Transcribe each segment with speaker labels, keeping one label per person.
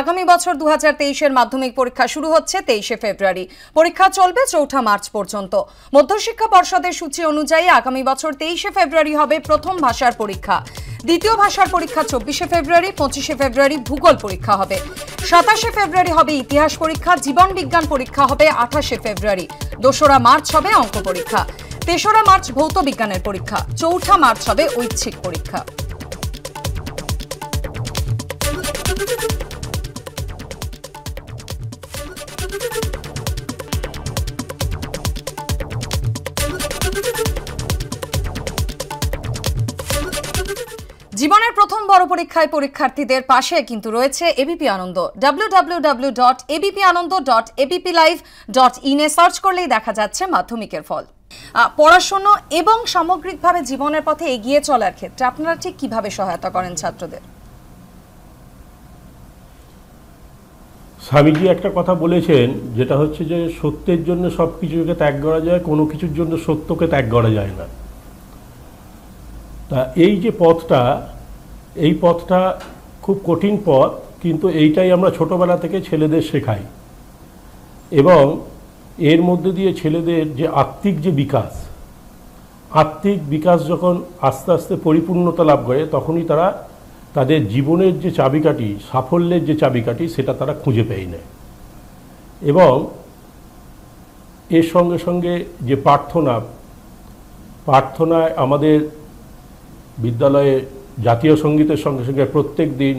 Speaker 1: আগামী বছর দু হাজার মাধ্যমিক পরীক্ষা শুরু হচ্ছে তেইশে ফেব্রুয়ারি পরীক্ষা চলবে চৌঠা মার্চ পর্যন্ত মধ্যশিক্ষা পর্ষদের সূচি অনুযায়ী আগামী বছর তেইশে ফেব্রুয়ারি হবে প্রথম ভাষার পরীক্ষা দ্বিতীয় ভাষার পরীক্ষা চব্বিশে ফেব্রুয়ারি পঁচিশে ফেব্রুয়ারি ভূগোল পরীক্ষা হবে সাতাশে ফেব্রুয়ারি হবে ইতিহাস পরীক্ষা জীবন বিজ্ঞান পরীক্ষা হবে আঠাশে ফেব্রুয়ারি দোসরা মার্চ হবে অঙ্ক পরীক্ষা তেসরা মার্চ ভৌত বিজ্ঞানের পরীক্ষা চৌঠা মার্চ হবে ঐচ্ছিক পরীক্ষা জীবনের প্রথম বড় পরীক্ষায় পরীক্ষার্থীদের পাশে কিন্তু রয়েছে এবিপি আনন্দ www.abipanando.abplive.in এ সার্চ করলেই দেখা যাচ্ছে মাধ্যমিকের ফল পড়াশুনো এবং সামগ্রিকভাবে জীবনের পথে এগিয়ে চলার ক্ষেত্রে আপনারা ঠিক কিভাবে সহায়তা করেন ছাত্রদের
Speaker 2: স্বামীজি একটা কথা বলেছেন যেটা হচ্ছে যে সত্যের জন্য সব কিছুকে ত্যাগ করা যায় কোনো কিছুর জন্য সত্যকে ত্যাগ করা যায় না তা এই যে পথটা এই পথটা খুব কঠিন পথ কিন্তু এইটাই আমরা ছোটোবেলা থেকে ছেলেদের শেখাই এবং এর মধ্যে দিয়ে ছেলেদের যে আত্মিক যে বিকাশ আত্মিক বিকাশ যখন আস্তে আস্তে পরিপূর্ণতা লাভ করে তখনই তারা তাদের জীবনের যে চাবিকাঠি সাফল্যের যে চাবিকাঠি সেটা তারা খুঁজে পেয়ে নেয় এবং এর সঙ্গে সঙ্গে যে প্রার্থনা প্রার্থনায় আমাদের বিদ্যালয়ে জাতীয় সঙ্গীতের সঙ্গে সঙ্গে প্রত্যেক দিন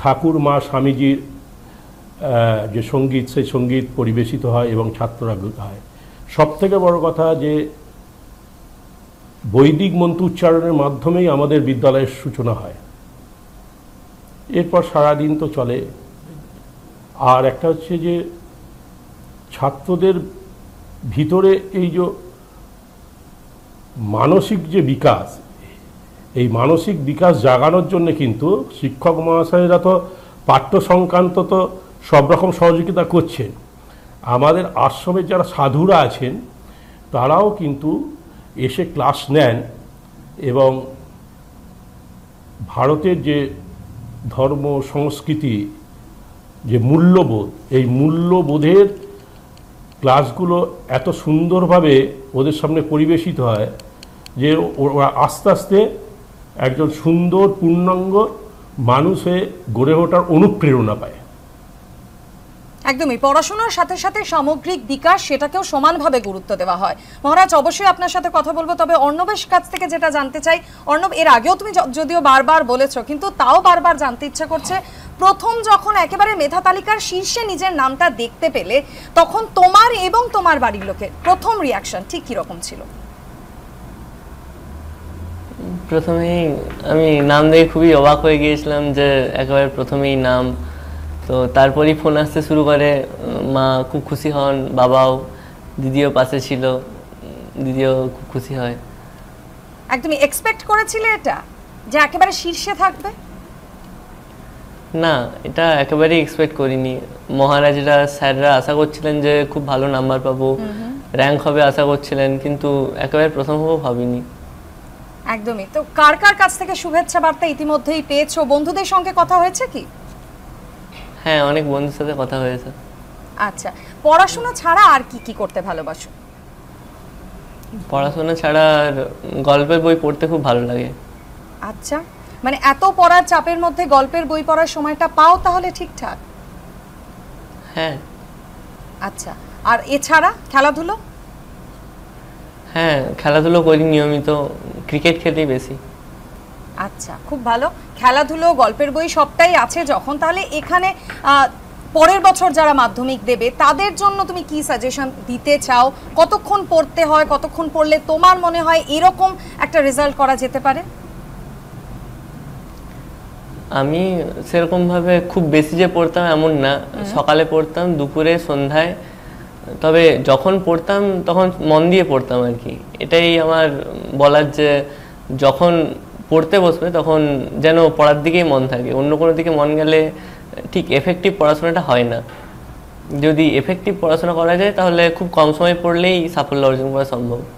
Speaker 2: ঠাকুর মা স্বামীজির যে সঙ্গীত সেই সঙ্গীত পরিবেশিত হয় এবং ছাত্ররা হয় সব থেকে বড় কথা যে বৈদিক মন্ত্র উচ্চারণের মাধ্যমেই আমাদের বিদ্যালয়ের সূচনা হয় এরপর সারাদিন তো চলে আর একটা হচ্ছে যে ছাত্রদের ভিতরে এই যে মানসিক যে বিকাশ এই মানসিক বিকাশ জাগানোর জন্য কিন্তু শিক্ষক মহাশয়রা তো পাঠ্য সংক্রান্ত তো সব রকম সহযোগিতা করছেন আমাদের আশ্রমে যারা সাধুরা আছেন তারাও কিন্তু এসে ক্লাস নেন এবং ভারতের যে ধর্ম সংস্কৃতি যে মূল্যবোধ এই মূল্যবোধের ক্লাসগুলো এত সুন্দরভাবে ওদের সামনে পরিবেশিত হয় যে ওরা আস্তে আস্তে একজন সুন্দর পূর্ণাঙ্গ মানুষ হয়ে গড়ে ওঠার অনুপ্রেরণা পায়
Speaker 1: একদমই পড়াশোনার সাথে সাথে সামগ্রিক বিকাশ সেটাকেও সমানভাবে গুরুত্ব দেওয়া হয় মহারাজ অবশ্যই আপনার সাথে কথা বলবো তবে অর্ণবেশ কাছ থেকে যেটা জানতে চাই অর্ণব এর আগেও তুমি যদিও বারবার বলেছো কিন্তু তাও বারবার জানতে ইচ্ছা করছে প্রথম যখন একেবারে মেধা তালিকার শীর্ষে নিজের নামটা দেখতে পেলে তখন তোমার এবং তোমার বাড়ির লোকের প্রথম রিয়াকশন ঠিক কীরকম ছিল
Speaker 3: প্রথমেই আমি নাম দেখে খুবই অবাক হয়ে গিয়েছিলাম যে একেবারে প্রথমেই নাম তো তারপরেই ফোন আসতে শুরু করে মা খুব খুশি হন বাবাও দিদিও পাশে ছিল দিদিও খুব খুশি হয়
Speaker 1: একদমই এক্সপেক্ট করেছিলে এটা যে একেবারে শীর্ষে থাকবে
Speaker 3: না এটা একেবারেই এক্সপেক্ট করিনি মহারাজরা স্যাররা আশা করছিলেন যে খুব ভালো নাম্বার পাবো র্যাঙ্ক হবে আশা করছিলেন কিন্তু একেবারে প্রথম হবো ভাবিনি
Speaker 1: একদমই তো কার কার কাছ থেকে শুভেচ্ছা বার্তা ইতিমধ্যেই পেয়েছো বন্ধুদের সঙ্গে কথা হয়েছে কি
Speaker 3: হ্যাঁ অনেক বন্ধুর সাথে কথা হয়েছে
Speaker 1: আচ্ছা পড়াশোনা ছাড়া আর কি কি করতে ভালোবাসো
Speaker 3: পড়াশোনা ছাড়া আর গল্পের বই পড়তে খুব ভালো লাগে
Speaker 1: আচ্ছা মানে এত পড়ার চাপের মধ্যে গল্পের বই পড়ার সময়টা পাও তাহলে ঠিকঠাক হ্যাঁ আচ্ছা আর এছাড়া খেলাধুলো
Speaker 3: হ্যাঁ খেলাধুলো করি নিয়মিত ক্রিকেট খেলেই বেশি
Speaker 1: আচ্ছা খুব ভালো খেলাধুলো গল্পের বই সবটাই আছে যখন তাহলে এখানে পরের বছর যারা মাধ্যমিক দেবে তাদের জন্য তুমি কি সাজেশন দিতে চাও কতক্ষণ পড়তে হয় কতক্ষণ পড়লে তোমার মনে হয় এরকম একটা রেজাল্ট করা যেতে পারে
Speaker 3: আমি সেরকমভাবে খুব বেশি যে পড়তাম এমন না সকালে পড়তাম দুপুরে সন্ধ্যায় তবে যখন পড়তাম তখন মন দিয়ে পড়তাম আর কি এটাই আমার বলার যে যখন পড়তে বসবে তখন যেন পড়ার দিকেই মন থাকে অন্য কোনো দিকে মন গেলে ঠিক এফেক্টিভ পড়াশোনাটা হয় না যদি এফেক্টিভ পড়াশোনা করা যায় তাহলে খুব কম সময় পড়লেই সাফল্য অর্জন করা সম্ভব